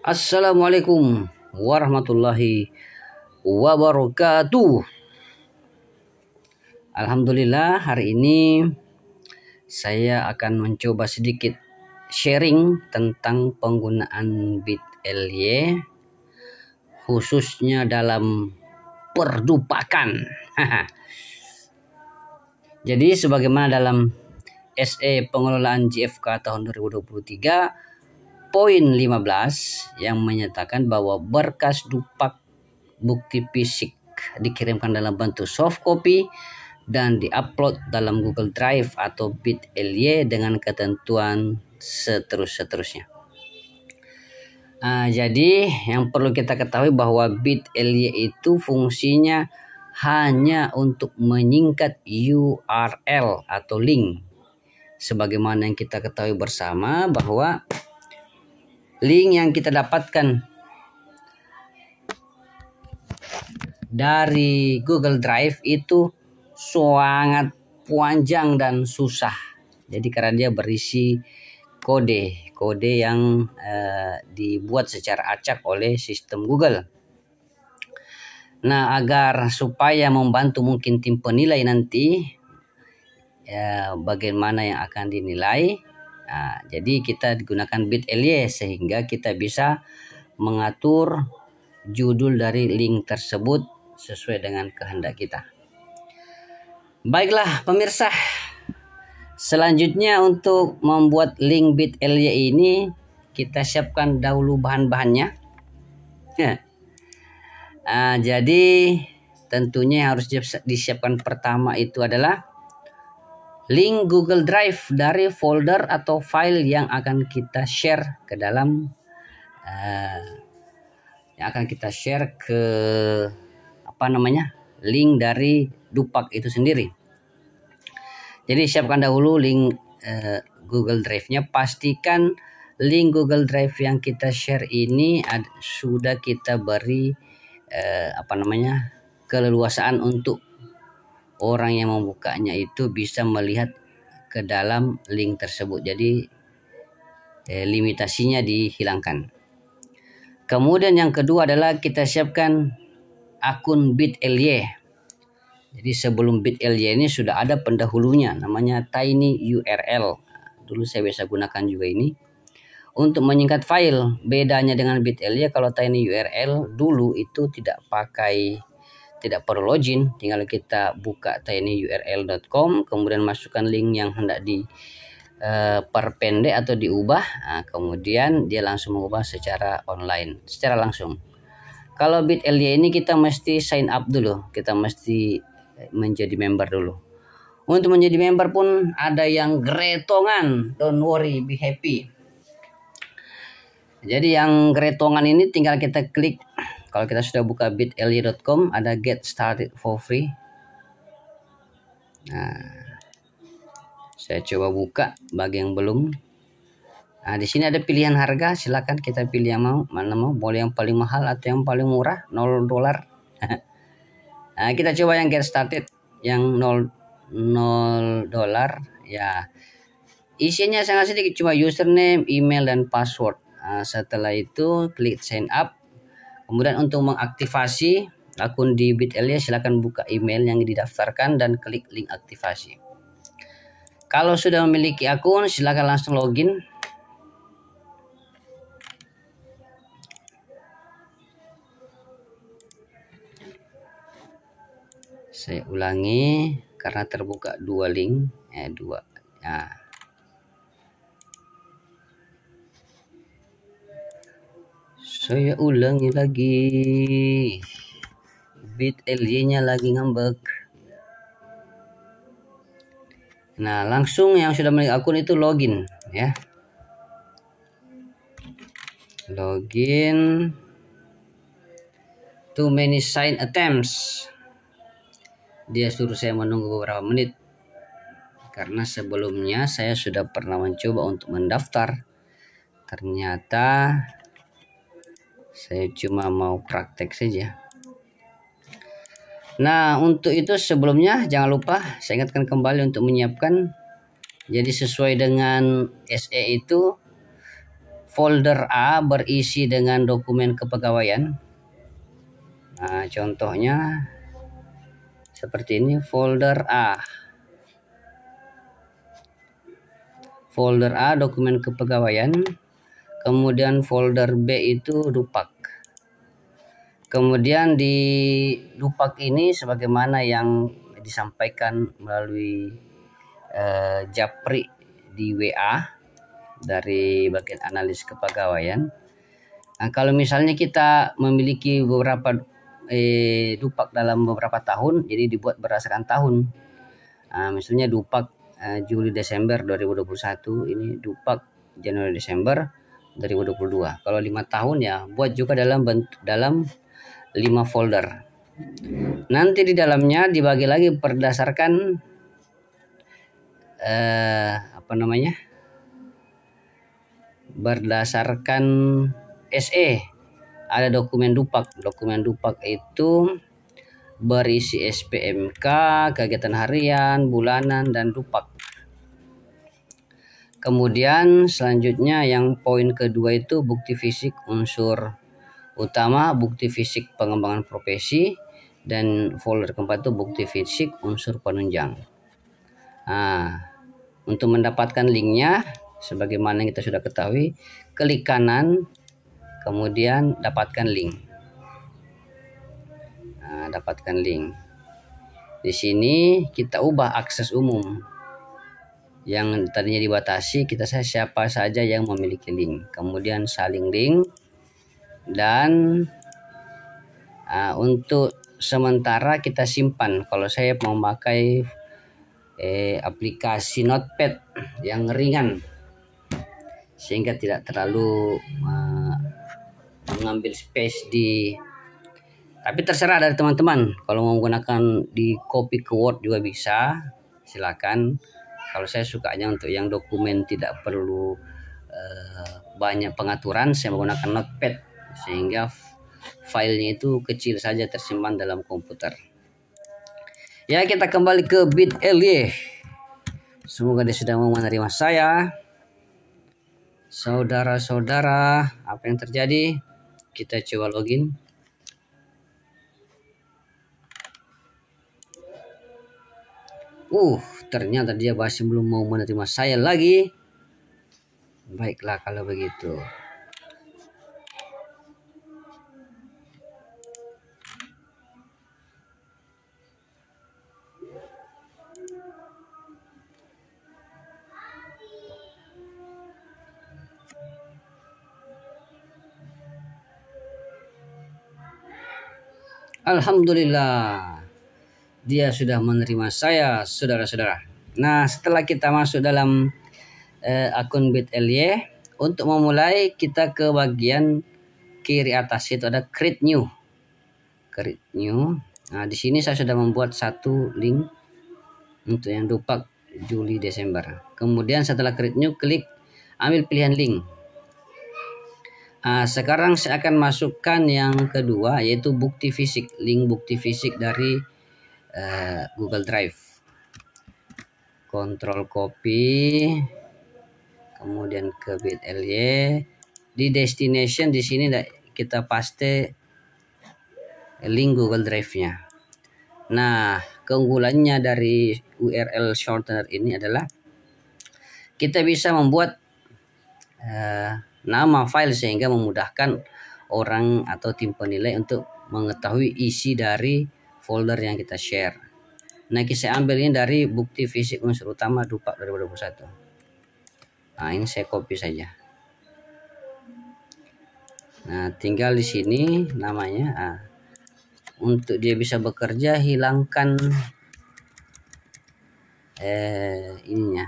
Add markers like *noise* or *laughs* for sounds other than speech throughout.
Assalamualaikum warahmatullahi wabarakatuh. Alhamdulillah hari ini saya akan mencoba sedikit sharing tentang penggunaan bit LY khususnya dalam perdupakan. *laughs* Jadi sebagaimana dalam SE pengelolaan JFK tahun 2023 poin 15 yang menyatakan bahwa berkas dupak bukti fisik dikirimkan dalam bentuk soft copy dan diupload dalam Google Drive atau BitLY dengan ketentuan seterus-seterusnya. Uh, jadi yang perlu kita ketahui bahwa BitLY itu fungsinya hanya untuk menyingkat URL atau link. Sebagaimana yang kita ketahui bersama bahwa link yang kita dapatkan dari Google Drive itu sangat panjang dan susah. Jadi karena dia berisi kode, kode yang uh, dibuat secara acak oleh sistem Google. Nah, agar supaya membantu mungkin tim penilai nanti ya, bagaimana yang akan dinilai, Nah, jadi kita gunakan bit alias sehingga kita bisa mengatur judul dari link tersebut sesuai dengan kehendak kita. Baiklah pemirsa, selanjutnya untuk membuat link bit alias ini kita siapkan dahulu bahan-bahannya. Nah, jadi tentunya harus disiapkan pertama itu adalah link Google Drive dari folder atau file yang akan kita share ke dalam uh, yang akan kita share ke apa namanya link dari Dupak itu sendiri. Jadi siapkan dahulu link uh, Google Drive-nya. Pastikan link Google Drive yang kita share ini ad, sudah kita beri uh, apa namanya keleluasaan untuk orang yang membukanya itu bisa melihat ke dalam link tersebut. Jadi eh, limitasinya dihilangkan. Kemudian yang kedua adalah kita siapkan akun Bitly. Jadi sebelum Bitly ini sudah ada pendahulunya namanya tiny URL. Dulu saya biasa gunakan juga ini untuk menyingkat file. Bedanya dengan Bitly, kalau tiny URL dulu itu tidak pakai tidak perlu login tinggal kita buka tinyurl.com kemudian masukkan link yang hendak di eh, perpendek atau diubah nah, kemudian dia langsung mengubah secara online secara langsung kalau Bitly ini kita mesti sign up dulu kita mesti menjadi member dulu untuk menjadi member pun ada yang gretongan don't worry be happy jadi yang gretongan ini tinggal kita klik kalau kita sudah buka bitly.com ada get started for free. Nah, saya coba buka bagi yang belum. Nah, di sini ada pilihan harga, silahkan kita pilih yang mau, mana mau, boleh yang paling mahal atau yang paling murah, 0 dolar. *laughs* nah, kita coba yang get started yang 0 0 dolar ya. Isinya sangat sedikit cuma username, email dan password. Nah, setelah itu klik sign up Kemudian untuk mengaktifasi akun di Bitly, silakan buka email yang didaftarkan dan klik link aktivasi. Kalau sudah memiliki akun silakan langsung login. Saya ulangi karena terbuka dua link, eh dua. Nah. Saya ulangi lagi. Bit LJ-nya lagi ngambek. Nah, langsung yang sudah memiliki akun itu login ya. Login too many sign attempts. Dia suruh saya menunggu beberapa menit karena sebelumnya saya sudah pernah mencoba untuk mendaftar ternyata saya cuma mau praktek saja nah untuk itu sebelumnya jangan lupa saya ingatkan kembali untuk menyiapkan jadi sesuai dengan SE itu folder A berisi dengan dokumen kepegawaian nah contohnya seperti ini folder A folder A dokumen kepegawaian kemudian folder B itu dupak kemudian di dupak ini sebagaimana yang disampaikan melalui eh, Japri di WA dari bagian analis kepegawaian nah, kalau misalnya kita memiliki beberapa eh, dupak dalam beberapa tahun jadi dibuat berdasarkan tahun nah, misalnya dupak eh, Juli Desember 2021 ini dupak Januari Desember 2022. Kalau lima tahun ya buat juga dalam bentuk dalam lima folder. Nanti di dalamnya dibagi lagi berdasarkan eh, apa namanya? Berdasarkan SE. Ada dokumen dupak. Dokumen dupak itu berisi SPMK, kegiatan harian, bulanan dan dupak. Kemudian selanjutnya yang poin kedua itu bukti fisik unsur utama, bukti fisik pengembangan profesi, dan folder keempat itu bukti fisik unsur penunjang. Nah, untuk mendapatkan linknya, sebagaimana yang kita sudah ketahui, klik kanan, kemudian dapatkan link. Nah, dapatkan link. Di sini kita ubah akses umum yang tadinya dibatasi kita saya siapa saja yang memiliki link kemudian saling link dan uh, untuk sementara kita simpan kalau saya memakai eh, aplikasi notepad yang ringan sehingga tidak terlalu uh, mengambil space di tapi terserah dari teman-teman kalau mau menggunakan di copy ke word juga bisa silakan kalau saya sukanya untuk yang dokumen tidak perlu uh, banyak pengaturan saya menggunakan notepad sehingga filenya itu kecil saja tersimpan dalam komputer ya kita kembali ke bit LY semoga dia sudah mau menerima saya saudara-saudara apa yang terjadi kita coba login uh ternyata dia masih belum mau menerima saya lagi baiklah kalau begitu Alhamdulillah dia sudah menerima saya, saudara-saudara. Nah, setelah kita masuk dalam eh, akun BitLY, untuk memulai kita ke bagian kiri atas itu ada create new. Create new. Nah, di sini saya sudah membuat satu link untuk yang dupak Juli Desember. Kemudian setelah create new klik ambil pilihan link. Nah, sekarang saya akan masukkan yang kedua yaitu bukti fisik, link bukti fisik dari Eh, Google Drive kontrol copy kemudian ke BitLY di destination di sini kita paste link Google Drive-nya Nah, keunggulannya dari URL shortener ini adalah kita bisa membuat uh, nama file sehingga memudahkan orang atau tim penilai untuk mengetahui isi dari folder yang kita share. Nah, saya ambil ini dari bukti fisik unsur utama Dupak 2021. Nah, ini saya copy saja. Nah, tinggal di sini namanya. Nah, untuk dia bisa bekerja, hilangkan eh ininya.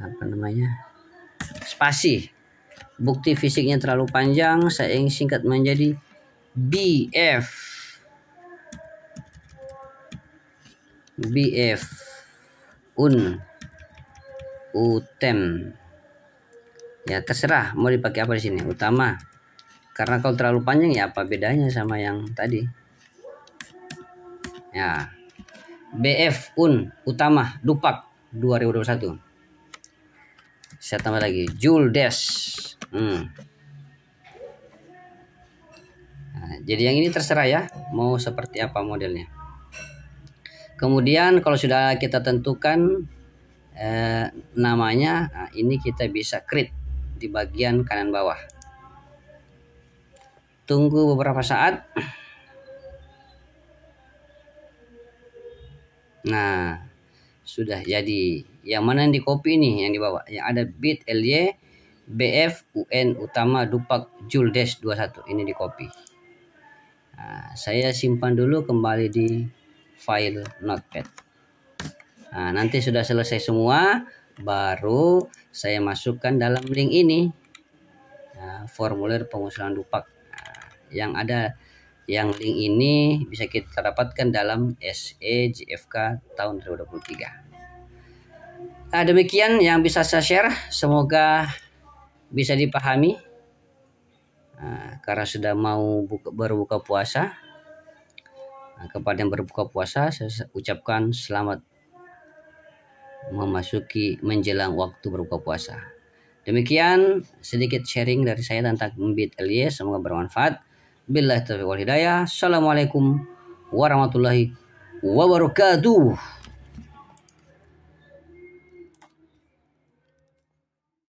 Apa namanya? Spasi. Bukti fisiknya terlalu panjang, saya ingin singkat menjadi BF BF un utem ya terserah mau dipakai apa di sini utama karena kalau terlalu panjang ya apa bedanya sama yang tadi ya BF un utama dupak 2021 saya tambah lagi Jul Des hmm. nah, jadi yang ini terserah ya mau seperti apa modelnya Kemudian kalau sudah kita tentukan eh, namanya, nah ini kita bisa create di bagian kanan bawah. Tunggu beberapa saat. Nah, sudah jadi. Yang mana yang di copy ini yang di bawah? Yang ada bit ly bf un utama dupak jul dua 21 ini di copy. Nah, saya simpan dulu kembali di file notepad nah, nanti sudah selesai semua baru saya masukkan dalam link ini nah, formulir pengusulan dupak nah, yang ada yang link ini bisa kita dapatkan dalam SEJFK tahun 2023 nah, demikian yang bisa saya share semoga bisa dipahami nah, karena sudah mau buka, baru puasa Nah, kepada yang berbuka puasa saya ucapkan selamat memasuki menjelang waktu berbuka puasa. Demikian sedikit sharing dari saya tentang Mbit alias Semoga bermanfaat. Bila taufiq wal hidayah. Assalamualaikum warahmatullahi wabarakatuh.